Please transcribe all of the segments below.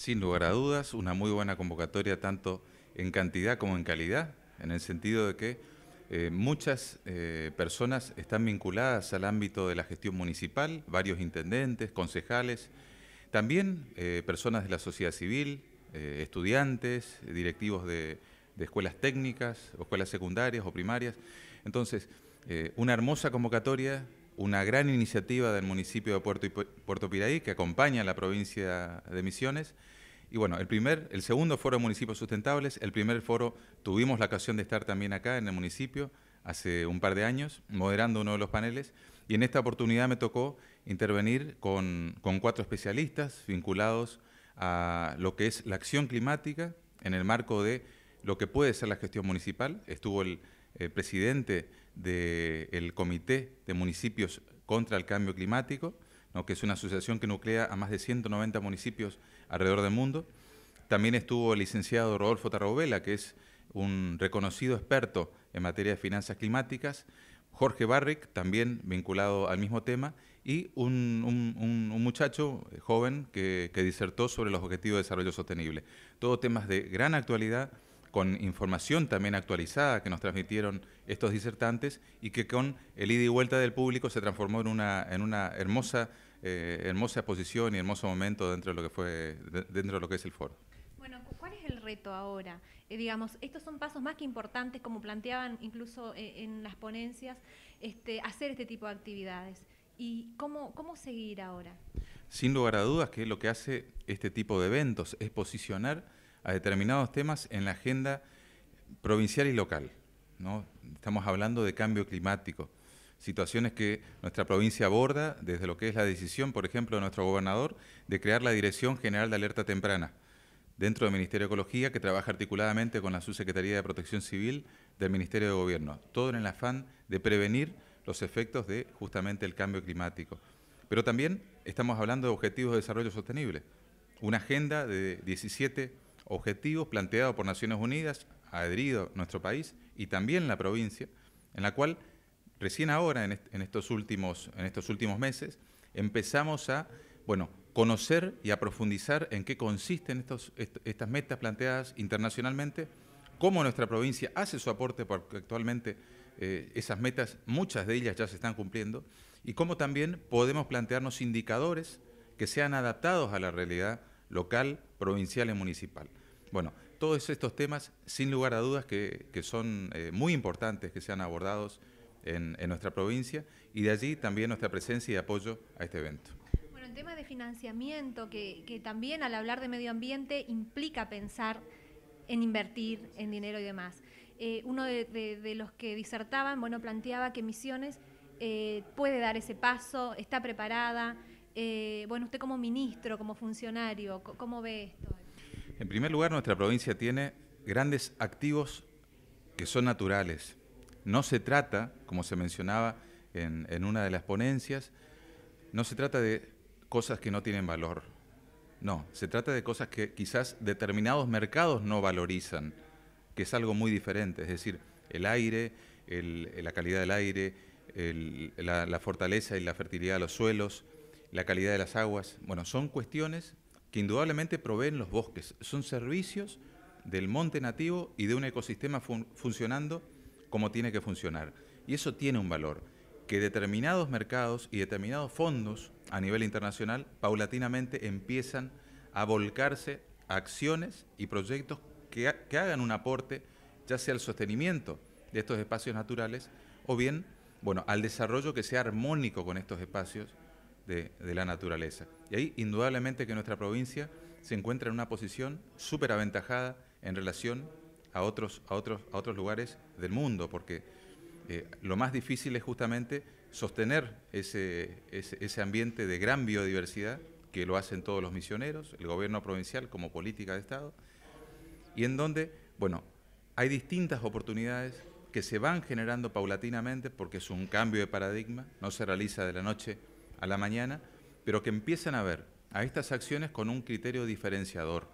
sin lugar a dudas, una muy buena convocatoria tanto en cantidad como en calidad, en el sentido de que eh, muchas eh, personas están vinculadas al ámbito de la gestión municipal, varios intendentes, concejales, también eh, personas de la sociedad civil, estudiantes, directivos de, de, escuelas técnicas, o escuelas secundarias o primarias. Entonces, una hermosa convocatoria una gran iniciativa del municipio de Puerto, Puerto Piraí que acompaña a la provincia de Misiones. Y bueno, el, primer, el segundo foro de municipios sustentables, el primer foro tuvimos la ocasión de estar también acá en el municipio hace un par de años, moderando uno de los paneles, y en esta oportunidad me tocó intervenir con cuatro especialistas vinculados a lo que es la acción climática en el marco de lo que puede ser la gestión municipal. Estuvo el eh, presidente del Comité de Municipios contra el Cambio Climático, que es una asociación que nuclea a más de 190 municipios alrededor del mundo. También estuvo el licenciado Rodolfo Tarrobela, que es un reconocido experto en materia de finanzas climáticas. Jorge Barrick, también vinculado al mismo tema, y un, muchacho eh, joven que, que disertó sobre los objetivos de desarrollo sostenible. Todos temas de gran actualidad con información también actualizada que nos transmitieron estos disertantes y que con el ida y vuelta del público se transformó en una, en una hermosa, eh, hermosa posición y hermoso momento dentro de lo que fue dentro de lo que es el foro. Bueno, ¿cuál es el reto ahora? Eh, digamos, estos son pasos más que importantes, como planteaban incluso eh, en las ponencias, este, hacer este tipo de actividades. ¿Y cómo, cómo seguir ahora? Sin lugar a dudas que lo que hace este tipo de eventos es posicionar a determinados temas en la agenda provincial y local. ¿no? Estamos hablando de cambio climático, situaciones que nuestra provincia aborda desde lo que es la decisión, por ejemplo, de nuestro gobernador de crear la Dirección General de Alerta Temprana dentro del Ministerio de Ecología, que trabaja articuladamente con la Subsecretaría de Protección Civil del Ministerio de Gobierno, todo en el afán de prevenir los efectos de justamente el cambio climático. Pero también estamos hablando de objetivos de desarrollo sostenible, una agenda de 17 objetivos planteados por Naciones Unidas, adherido nuestro país y también la provincia, en la cual recién ahora, en, estos, últimos, en estos últimos meses, empezamos a bueno, conocer y a profundizar en qué consisten estas metas planteadas internacionalmente, cómo nuestra provincia hace su aporte, porque actualmente eh, esas metas, muchas de ellas ya se están cumpliendo, y cómo también podemos plantearnos indicadores que sean adaptados a la realidad local, provincial y municipal. Bueno, todos estos temas, sin lugar a dudas, que, son eh, muy importantes que sean abordados en, nuestra provincia y de allí también nuestra presencia y apoyo a este evento Bueno, el tema de financiamiento, que, también al hablar de medio ambiente implica pensar en invertir, en dinero y demás. Eh, uno de, los que disertaban, bueno, planteaba que Misiones eh, puede dar ese paso, está preparada. bueno, usted como ministro, como funcionario, ¿cómo ve esto? En primer lugar, nuestra provincia tiene grandes activos que son naturales. No se trata, como se mencionaba en, una de las ponencias, no se trata de cosas que no tienen valor. No, se trata de cosas que quizás determinados mercados no valorizan, que es algo muy diferente. Es decir, el aire, la calidad del aire, la, la, fortaleza y la fertilidad de los suelos, la calidad de las aguas. Bueno, son cuestiones que indudablemente proveen los bosques. Son servicios del monte nativo y de un ecosistema funcionando como tiene que funcionar. Y eso tiene un valor, que determinados mercados y determinados fondos a nivel internacional paulatinamente empiezan a volcarse a acciones y proyectos que, hagan un aporte ya sea al sostenimiento de estos espacios naturales o bien bueno, al desarrollo que sea armónico con estos espacios de, la naturaleza. Y ahí indudablemente que nuestra provincia se encuentra en una posición súper aventajada en relación a otros, a, otros, otros lugares del mundo, porque eh, lo más difícil es justamente sostener ese, ese, ambiente de gran biodiversidad que lo hacen todos los misioneros, el gobierno provincial como política de Estado, y en donde, bueno, hay distintas oportunidades que se van generando paulatinamente porque es un cambio de paradigma, no se realiza de la noche a la mañana, pero que empiecen a ver a estas acciones con un criterio diferenciador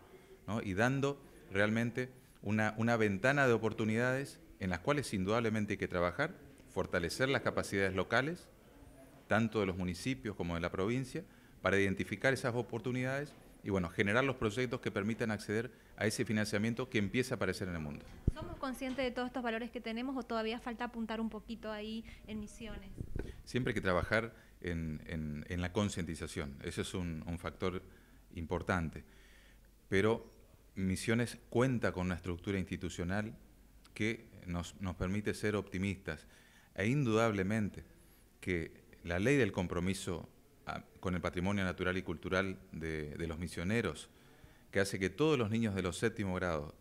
y dando realmente una, ventana de oportunidades en las cuales indudablemente hay que trabajar, fortalecer las capacidades locales, tanto de los municipios como de la provincia, para identificar esas oportunidades y bueno, generar los proyectos que permitan acceder a ese financiamiento que empieza a aparecer en el mundo. ¿Somos conscientes de todos estos valores que tenemos o todavía falta apuntar un poquito ahí en misiones? Siempre hay que trabajar en, la concientización. Ese es un, factor importante. Pero Misiones cuenta con una estructura institucional que nos, permite ser optimistas. E indudablemente que la ley del compromiso ah, con el patrimonio natural y cultural de, de, los misioneros, que hace que todos los niños de los séptimo grado,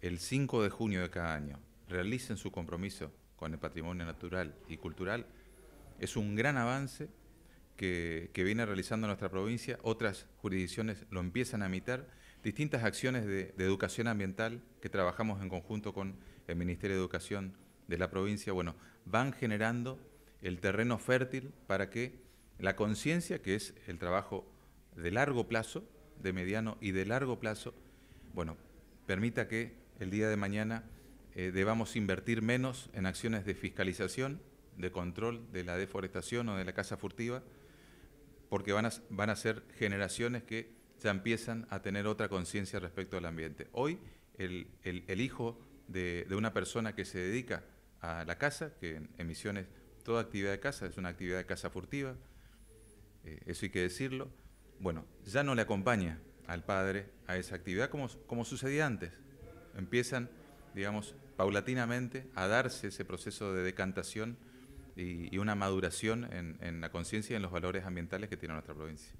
el 5 de junio de cada año, realicen su compromiso con el patrimonio natural y cultural, es un gran avance que, viene realizando nuestra provincia. Otras jurisdicciones lo empiezan a imitar. Distintas acciones de, educación ambiental que trabajamos en conjunto con el Ministerio de Educación de la provincia, bueno, van generando el terreno fértil para que la conciencia, que es el trabajo de largo plazo, de mediano y de largo plazo, bueno, permita que el día de mañana eh, debamos invertir menos en acciones de fiscalización de control de la deforestación o de la caza furtiva, porque van a, ser generaciones que ya empiezan a tener otra conciencia respecto al ambiente. Hoy el, hijo de, una persona que se dedica a la caza, que en, Misiones toda actividad de caza es una actividad de caza furtiva, eh, eso hay que decirlo, bueno, ya no le acompaña al padre a esa actividad como, como sucedía antes. Empiezan, digamos, paulatinamente a darse ese proceso de decantación y, una maduración en, en la conciencia y en los valores ambientales que tiene nuestra provincia.